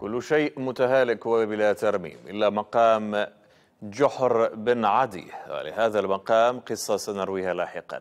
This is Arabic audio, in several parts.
كل شيء متهالك وبلا ترميم إلا مقام جحر بن عدي ولهذا المقام قصة سنرويها لاحقا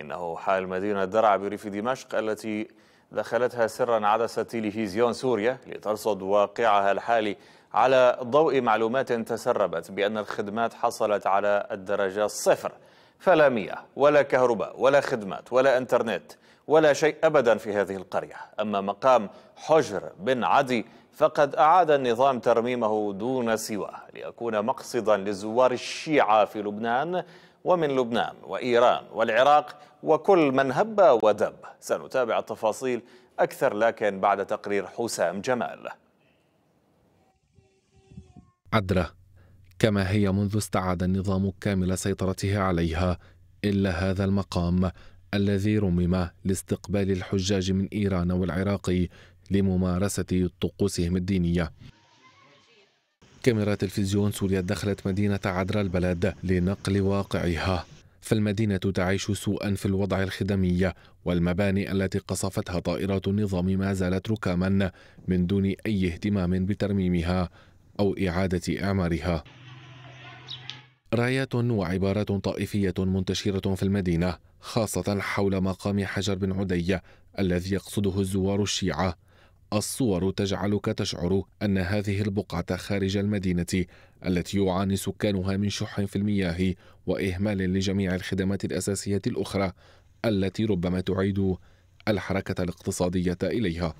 إنه حال مدينة درعا بريف دمشق التي دخلتها سرا عدسة تلفزيون سوريا لترصد واقعها الحالي على ضوء معلومات تسربت بأن الخدمات حصلت على الدرجة الصفر فلا مياه ولا كهرباء ولا خدمات ولا انترنت ولا شيء أبدا في هذه القرية أما مقام حجر بن عدي فقد أعاد النظام ترميمه دون سواه ليكون مقصدا للزوار الشيعة في لبنان ومن لبنان وإيران والعراق وكل من هب ودب سنتابع التفاصيل أكثر لكن بعد تقرير حسام جمال عدرا كما هي منذ استعاد النظام كامل سيطرته عليها إلا هذا المقام الذي رمم لاستقبال الحجاج من إيران والعراق لممارسة طقوسهم الدينية كاميرا تلفزيون سوريا دخلت مدينة عدرا البلد لنقل واقعها فالمدينة تعيش سوءا في الوضع الخدمي والمباني التي قصفتها طائرات النظام ما زالت ركاما من دون أي اهتمام بترميمها أو إعادة إعمارها رايات وعبارات طائفية منتشرة في المدينة خاصة حول مقام حجر بن عدي الذي يقصده الزوار الشيعة الصور تجعلك تشعر أن هذه البقعة خارج المدينة التي يعاني سكانها من شح في المياه وإهمال لجميع الخدمات الأساسية الأخرى التي ربما تعيد الحركة الاقتصادية إليها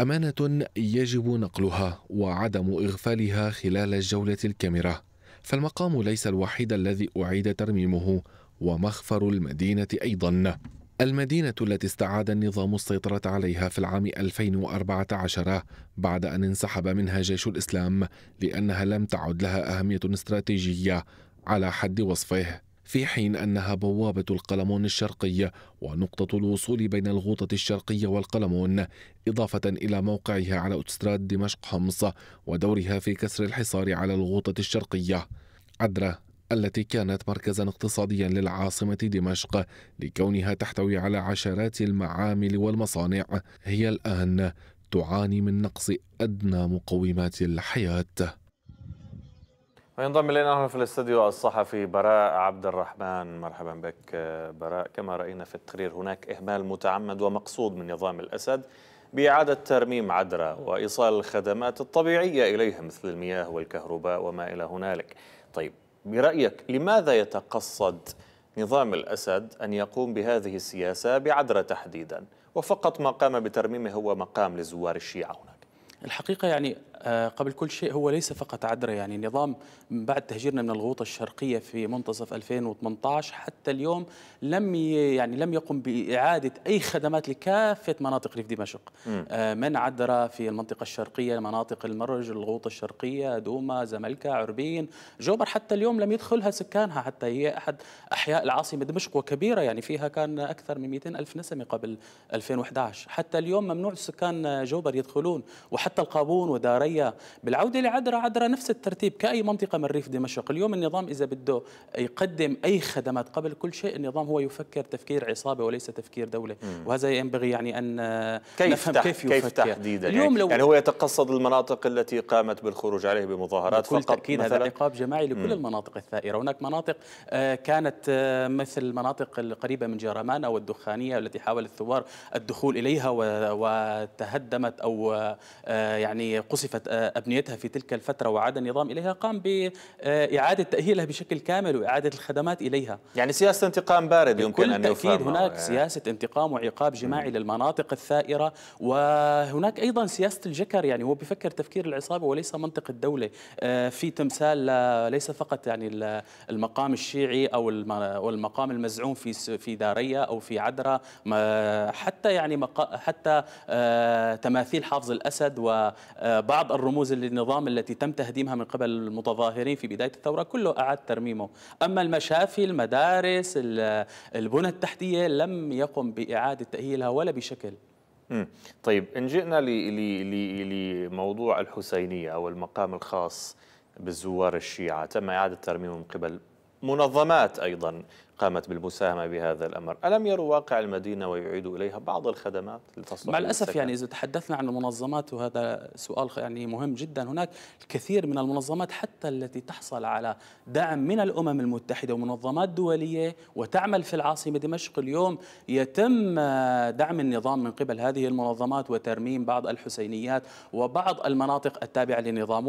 أمانة يجب نقلها وعدم إغفالها خلال جولة الكاميرا فالمقام ليس الوحيد الذي أعيد ترميمه ومخفر المدينة أيضا المدينة التي استعاد النظام السيطرة عليها في العام 2014 بعد أن انسحب منها جيش الإسلام لأنها لم تعد لها أهمية استراتيجية على حد وصفه في حين أنها بوابة القلمون الشرقي ونقطة الوصول بين الغوطة الشرقية والقلمون إضافة إلى موقعها على أوتستراد دمشق حمص ودورها في كسر الحصار على الغوطة الشرقية عدرا التي كانت مركزا اقتصاديا للعاصمة دمشق لكونها تحتوي على عشرات المعامل والمصانع هي الآن تعاني من نقص أدنى مقومات الحياة وينضم الينا هنا في الاستديو الصحفي براء عبد الرحمن مرحبا بك براء كما راينا في التقرير هناك اهمال متعمد ومقصود من نظام الاسد باعاده ترميم عدرا وايصال الخدمات الطبيعيه اليها مثل المياه والكهرباء وما الى هنالك. طيب برايك لماذا يتقصد نظام الاسد ان يقوم بهذه السياسه بعدرا تحديدا وفقط ما قام بترميمه هو مقام لزوار الشيعه هناك. الحقيقه يعني آه، قبل كل شيء هو ليس فقط عدرا يعني نظام بعد تهجيرنا من الغوطة الشرقية في منتصف 2018 حتى اليوم لم يعني لم يقم بإعادة أي خدمات لكافة مناطق ريف دمشق آه، من عدرا في المنطقة الشرقية مناطق المرج الغوطة الشرقية دوما زملكا عربين جوبر حتى اليوم لم يدخلها سكانها حتى هي أحد أحياء العاصمة دمشق وكبيرة يعني فيها كان أكثر من 200 ألف نسمة قبل 2011 حتى اليوم ممنوع سكان جوبر يدخلون وحتى القابون ودارين علي بالعودة لعدرا عدرا نفس الترتيب كأي منطقة من ريف دمشق اليوم النظام إذا بده يقدم أي خدمات قبل كل شيء النظام هو يفكر تفكير عصابة وليس تفكير دولة مم. وهذا ينبغي يعني أن كيف نفهم كيف يفكر كيف تحديدا يعني اليوم يعني, لو يعني هو يتقصد المناطق التي قامت بالخروج عليه بمظاهرات بكل فقط تأكيد هذا عقاب جماعي لكل مم. المناطق الثائرة هناك مناطق آه، كانت آه، مثل المناطق القريبة من جرمانة والدخانية التي حاول الثوار الدخول إليها وتهدمت أو آه، يعني قصفت آه، أبنيتها في تلك الفترة وعاد النظام إليها قام بإعادة تأهيلها بشكل كامل وإعادة الخدمات إليها يعني سياسة انتقام بارد يمكن أن يفهم بالتأكيد هناك يعني. سياسة انتقام وعقاب جماعي م. للمناطق الثائرة وهناك أيضا سياسة الجكر يعني هو بفكر تفكير العصابة وليس منطق الدولة آه، في تمثال ليس فقط يعني المقام الشيعي أو المقام المزعوم في في دارية أو في عدرا حتى يعني حتى تماثيل حافظ الأسد وبعض بعض الرموز للنظام التي تم تهديمها من قبل المتظاهرين في بداية الثورة كله أعاد ترميمه أما المشافي المدارس البنى التحتية لم يقم بإعادة تأهيلها ولا بشكل طيب إن جئنا لموضوع الحسينية أو المقام الخاص بالزوار الشيعة تم إعادة ترميمه من قبل منظمات أيضا قامت بالمساهمة بهذا الأمر ألم يروا واقع المدينة ويعيدوا إليها بعض الخدمات لتصلح مع الأسف يعني إذا تحدثنا عن المنظمات وهذا سؤال يعني مهم جدا هناك الكثير من المنظمات حتى التي تحصل على دعم من الأمم المتحدة ومنظمات دولية وتعمل في العاصمة دمشق اليوم يتم آه، دعم النظام من قبل هذه المنظمات وترميم بعض الحسينيات وبعض المناطق التابعة للنظام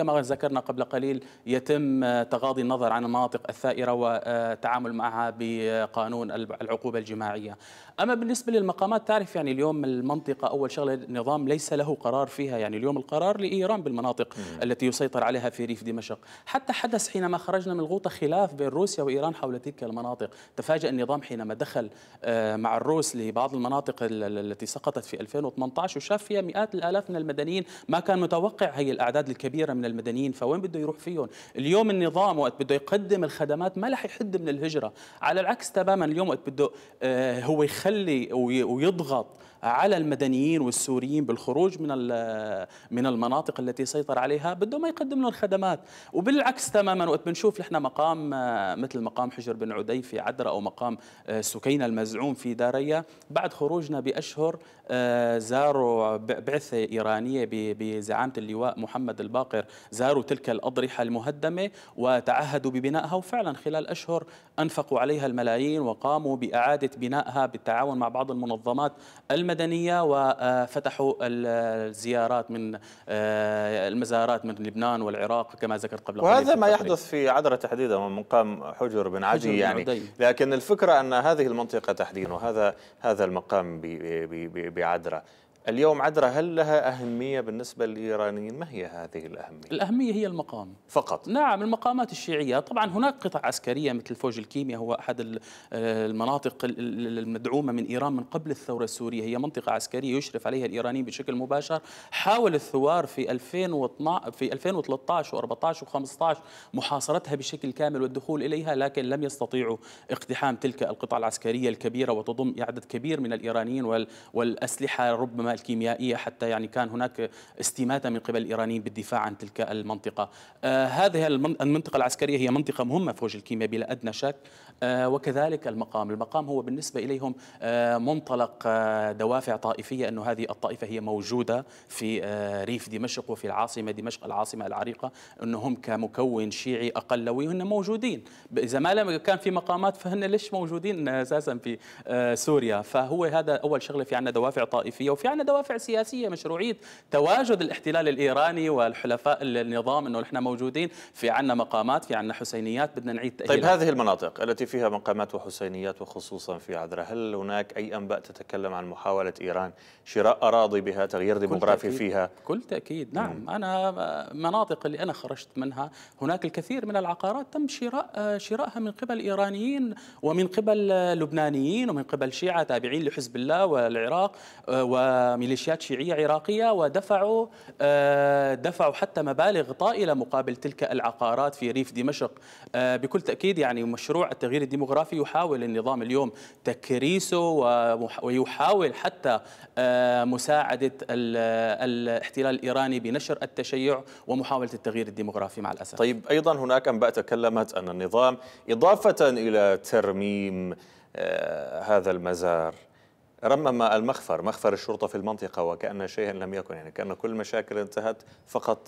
كما ذكرنا قبل قليل يتم تغاضي النظر عن المناطق الثائرة وتعامل معها بقانون العقوبة الجماعية أما بالنسبة للمقامات تعرف يعني اليوم المنطقة أول شغلة النظام ليس له قرار فيها يعني اليوم القرار لإيران بالمناطق مم. التي يسيطر عليها في ريف دمشق حتى حدث حينما خرجنا من الغوطة خلاف بين روسيا وإيران حول تلك المناطق تفاجأ النظام حينما دخل آه، مع الروس لبعض المناطق التي سقطت في 2018 وشاف فيها مئات الآلاف من المدنيين ما كان متوقع هي الأعداد الكبيرة من المدنيين فوين بده يروح فيهم اليوم النظام وقت بده يقدم الخدمات ما لح يحد من الهجرة على العكس تماما اليوم وقت بده آه، هو يخلي ويضغط على المدنيين والسوريين بالخروج من من المناطق التي سيطر عليها بده ما يقدم لهم خدمات وبالعكس تماما وقت بنشوف نحن مقام آه، مثل مقام حجر بن عدي في عدرا او مقام آه، سكينه المزعوم في داريا بعد خروجنا باشهر آه، زاروا بعثه ايرانيه بزعامه اللواء محمد الباقر زاروا تلك الاضرحه المهدمه وتعهدوا ببنائها وفعلا خلال اشهر انفقوا عليها الملايين وقاموا باعاده بنائها بالتعاون مع بعض المنظمات الم المدنية وفتحوا الزيارات من آه، المزارات من لبنان والعراق كما ذكرت قبل قليل وهذا ما يحدث في عدرا تحديدا ومقام حجر بن عدي حجر يعني بن عدي. لكن الفكرة أن هذه المنطقة تحديدا وهذا هذا المقام بعدرا اليوم عدرا هل لها أهمية بالنسبة للإيرانيين ما هي هذه الأهمية؟ الأهمية هي المقام فقط نعم المقامات الشيعية طبعا هناك قطع عسكرية مثل فوج الكيمياء هو أحد آه، المناطق المدعومة من إيران من قبل الثورة السورية هي منطقة عسكرية يشرف عليها الإيرانيين بشكل مباشر حاول الثوار في 2012 في 2013 و14 و15 محاصرتها بشكل كامل والدخول إليها لكن لم يستطيعوا اقتحام تلك القطع العسكرية الكبيرة وتضم عدد كبير من الإيرانيين والأسلحة ربما الكيميائية حتى يعني كان هناك استماتة من قبل الإيرانيين بالدفاع عن تلك المنطقة آه هذه المنطقة العسكرية هي منطقة مهمة في وجه الكيمياء بلا أدنى شك آه وكذلك المقام المقام هو بالنسبة إليهم آه منطلق آه، دوافع طائفية أن هذه الطائفة هي موجودة في آه، ريف دمشق وفي العاصمة دمشق العاصمة العريقة أنهم كمكون شيعي أقلوي هن موجودين إذا ما لم كان في مقامات فهن ليش موجودين أساسا في آه، سوريا فهو هذا أول شغلة في عنا دوافع طائفية وفي عنا عندنا دوافع سياسيه مشروعيه تواجد الاحتلال الايراني والحلفاء النظام انه نحن موجودين في عندنا مقامات في عندنا حسينيات بدنا نعيد تأهيلها. طيب هذه المناطق التي فيها مقامات وحسينيات وخصوصا في عذرة هل هناك اي انباء تتكلم عن محاوله ايران شراء اراضي بها تغيير ديموغرافي فيها كل تاكيد نعم مم. انا مناطق اللي انا خرجت منها هناك الكثير من العقارات تم شراء شرائها من قبل ايرانيين ومن قبل لبنانيين ومن قبل شيعه تابعين لحزب الله والعراق و ميليشيات شيعية عراقية ودفعوا آه، دفعوا حتى مبالغ طائلة مقابل تلك العقارات في ريف دمشق آه، بكل تأكيد يعني مشروع التغيير الديمغرافي يحاول النظام اليوم تكريسه ويحاول حتى آه، مساعدة الاحتلال الإيراني بنشر التشيع ومحاولة التغيير الديمغرافي مع الأسف طيب أيضا هناك أنباء تكلمت أن النظام إضافة إلى ترميم هذا المزار رمم المخفر مخفر الشرطة في المنطقة وكأن شيئا لم يكن يعني كأن كل المشاكل انتهت فقط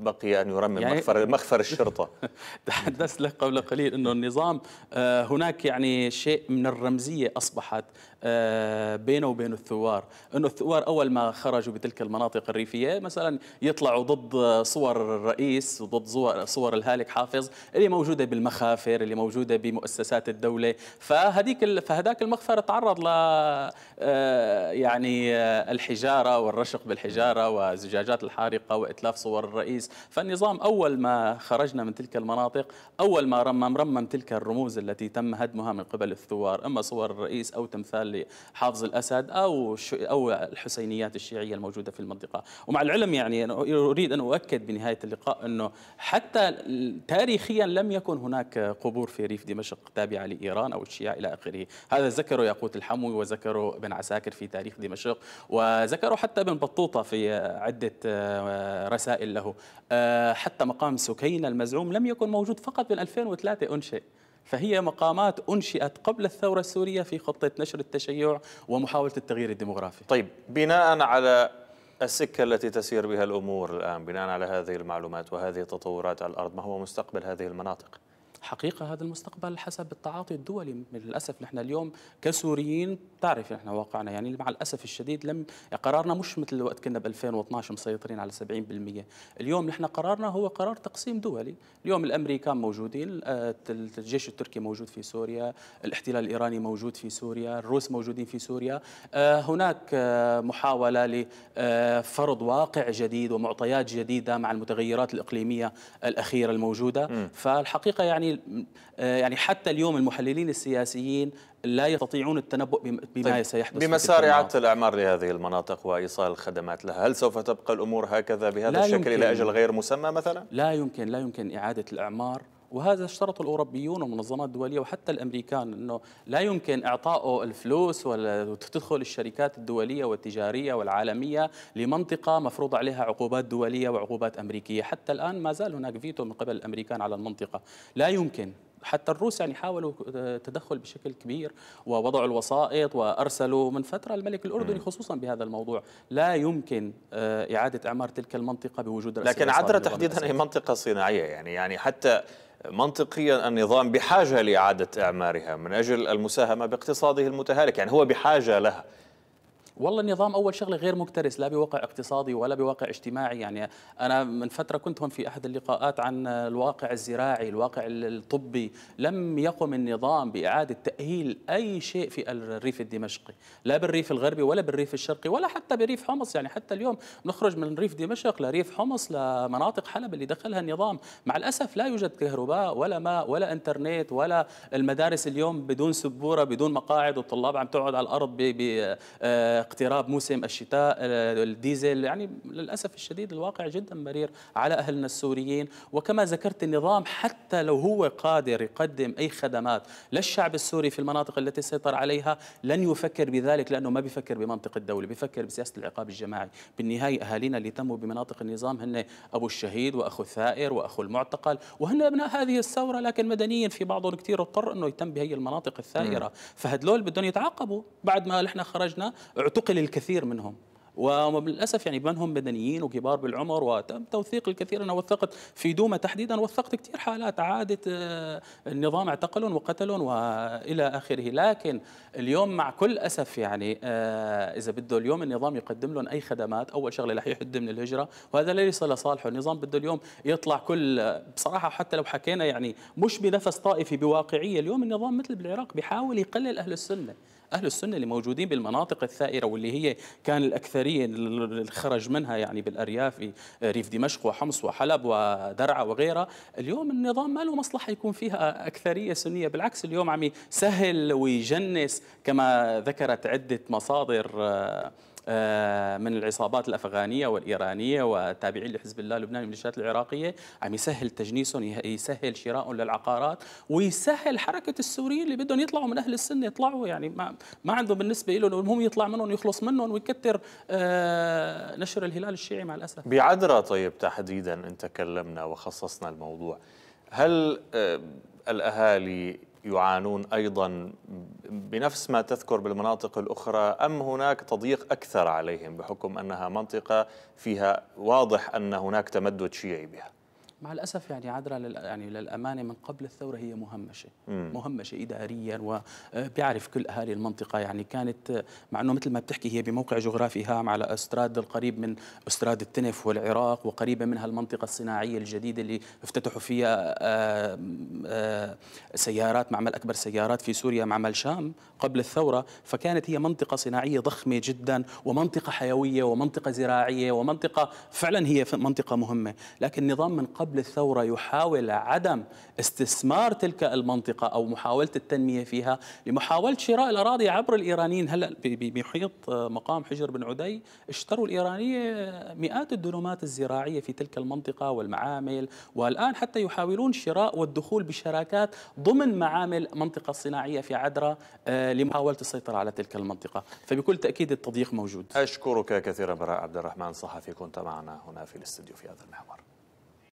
بقي أن يرمم يعني مخفر, مخفر الشرطة تحدثت لك قبل قليل أنه النظام آه، هناك يعني شيء من الرمزية أصبحت آه، بينه وبين الثوار أنه الثوار أول ما خرجوا بتلك المناطق الريفية مثلا يطلعوا ضد صور الرئيس وضد صور, الهالك حافظ اللي موجودة بالمخافر اللي موجودة بمؤسسات الدولة فهذيك فهذاك المخفر تعرض ل آه، يعني الحجارة والرشق بالحجارة وزجاجات الحارقة وإتلاف صور الرئيس الرئيس فالنظام أول ما خرجنا من تلك المناطق أول ما رمم رمم تلك الرموز التي تم هدمها من قبل الثوار إما صور الرئيس أو تمثال لحافظ الأسد أو أو الحسينيات الشيعية الموجودة في المنطقة ومع العلم يعني أنا أريد أن أؤكد بنهاية اللقاء أنه حتى تاريخيا لم يكن هناك قبور في ريف دمشق تابعة لإيران أو الشيعة إلى آخره هذا ذكره ياقوت الحموي وذكره بن عساكر في تاريخ دمشق وذكره حتى بن بطوطة في عدة آه، رسائل له آه، حتى مقام سكينة المزعوم لم يكن موجود فقط بال 2003 أنشئ فهي مقامات أنشئت قبل الثورة السورية في خطة نشر التشيع ومحاولة التغيير الديمغرافي طيب بناء على السكة التي تسير بها الأمور الآن بناء على هذه المعلومات وهذه التطورات على الأرض ما هو مستقبل هذه المناطق؟ الحقيقه هذا المستقبل حسب التعاطي الدولي للاسف نحن اليوم كسوريين تعرف نحن واقعنا يعني مع الاسف الشديد لم قرارنا مش مثل وقت كنا ب 2012 مسيطرين على 70% اليوم نحن قرارنا هو قرار تقسيم دولي اليوم الامريكان موجودين آه، الجيش التركي موجود في سوريا الاحتلال الايراني موجود في سوريا الروس موجودين في سوريا آه، هناك آه، محاوله لفرض واقع جديد ومعطيات جديده مع المتغيرات الاقليميه الاخيره الموجوده فالحقيقه يعني آه، يعني حتى اليوم المحللين السياسيين لا يستطيعون التنبؤ بما طيب سيحدث بمسار إعادة الأعمار لهذه المناطق وإيصال الخدمات لها هل سوف تبقى الأمور هكذا بهذا الشكل إلى أجل غير مسمى مثلا؟ لا يمكن لا يمكن إعادة الأعمار وهذا اشترطه الاوروبيون والمنظمات الدوليه وحتى الامريكان انه لا يمكن اعطائه الفلوس ولا تدخل الشركات الدوليه والتجاريه والعالميه لمنطقه مفروض عليها عقوبات دوليه وعقوبات امريكيه، حتى الان ما زال هناك فيتو من قبل الامريكان على المنطقه، لا يمكن حتى الروس يعني حاولوا آه، تدخل بشكل كبير ووضعوا الوسائط وارسلوا من فتره الملك الاردني خصوصا بهذا الموضوع لا يمكن آه، اعاده اعمار تلك المنطقه بوجود لكن عدرا تحديدا هي منطقه صناعيه يعني يعني حتى منطقيا النظام بحاجة لإعادة إعمارها من أجل المساهمة باقتصاده المتهالك يعني هو بحاجة لها والله النظام اول شغله غير مكترث لا بواقع اقتصادي ولا بواقع اجتماعي يعني انا من فتره كنت هون في احد اللقاءات عن الواقع الزراعي الواقع الطبي لم يقم النظام باعاده تاهيل اي شيء في الريف الدمشقي لا بالريف الغربي ولا بالريف الشرقي ولا حتى بريف حمص يعني حتى اليوم نخرج من ريف دمشق لريف حمص لمناطق حلب اللي دخلها النظام مع الاسف لا يوجد كهرباء ولا ماء ولا انترنت ولا المدارس اليوم بدون سبوره بدون مقاعد والطلاب عم تقعد على الارض ب آه، اقتراب موسم الشتاء آه، الديزل يعني للأسف الشديد الواقع جدا مرير على أهلنا السوريين وكما ذكرت النظام حتى لو هو قادر يقدم أي خدمات للشعب السوري في المناطق التي سيطر عليها لن يفكر بذلك لأنه ما بيفكر بمنطق الدولة بيفكر بسياسة العقاب الجماعي بالنهاية أهالينا اللي تموا بمناطق النظام هن أبو الشهيد وأخو الثائر وأخو المعتقل وهن أبناء هذه الثورة لكن مدنيا في بعضهم كثير اضطر أنه يتم بهي المناطق الثائرة فهدلول بدهم يتعاقبوا بعد ما نحن خرجنا اعتقل الكثير منهم وللاسف يعني من هم مدنيين وكبار بالعمر وتم توثيق الكثير انا وثقت في دوما تحديدا وثقت كثير حالات عاده آه، النظام اعتقلهم وقتلهم والى اخره لكن اليوم مع كل اسف يعني آه، اذا بده اليوم النظام يقدم لهم اي خدمات اول شغله رح يحد من الهجره وهذا ليس لصالحه النظام بده اليوم يطلع كل بصراحه حتى لو حكينا يعني مش بنفس طائفي بواقعيه اليوم النظام مثل بالعراق بيحاول يقلل اهل السنه أهل السنة اللي موجودين بالمناطق الثائرة واللي هي كان الأكثرية اللي خرج منها يعني بالأرياف في إيه، ريف دمشق وحمص وحلب ودرعا وغيرها اليوم النظام ما له مصلحة يكون فيها أكثرية سنية بالعكس اليوم عم يسهل ويجنس كما ذكرت عدة مصادر آه، آه، من العصابات الافغانيه والايرانيه وتابعين لحزب الله اللبناني والميليشيات العراقيه عم يسهل تجنيسهم يسهل شرائهم للعقارات ويسهل حركه السوريين اللي بدهم يطلعوا من اهل السنه يطلعوا يعني ما, ما عندهم بالنسبه لهم المهم يطلع منهم يخلص منهم ويكثر آه، نشر الهلال الشيعي مع الاسف بعدرا طيب تحديدا انت تكلمنا وخصصنا الموضوع هل آه، الاهالي يعانون أيضا بنفس ما تذكر بالمناطق الأخرى أم هناك تضييق أكثر عليهم بحكم أنها منطقة فيها واضح أن هناك تمدد شيعي بها مع الاسف يعني عدرا لل... يعني للامانه من قبل الثوره هي مهمشه مم. مهمشه اداريا وبيعرف آه، كل اهالي المنطقه يعني كانت آه، مع انه مثل ما بتحكي هي بموقع جغرافي هام على استراد القريب من استراد التنف والعراق وقريبه منها المنطقه الصناعيه الجديده اللي افتتحوا فيها آآ آه، آآ سيارات معمل اكبر سيارات في سوريا معمل شام قبل الثوره فكانت هي منطقه صناعيه ضخمه جدا ومنطقه حيويه ومنطقه زراعيه ومنطقه فعلا هي منطقه مهمه لكن نظام من قبل قبل الثورة يحاول عدم استثمار تلك المنطقة أو محاولة التنمية فيها لمحاولة شراء الأراضي عبر الإيرانيين هلأ بمحيط آه، مقام حجر بن عدي اشتروا الإيرانية مئات الدنومات الزراعية في تلك المنطقة والمعامل والآن حتى يحاولون شراء والدخول بشراكات ضمن معامل منطقة صناعية في عدرا آه، لمحاولة السيطرة على تلك المنطقة فبكل تأكيد التضييق موجود أشكرك كثيرا براء عبد الرحمن صحفي كنت معنا هنا في الاستديو في هذا المحور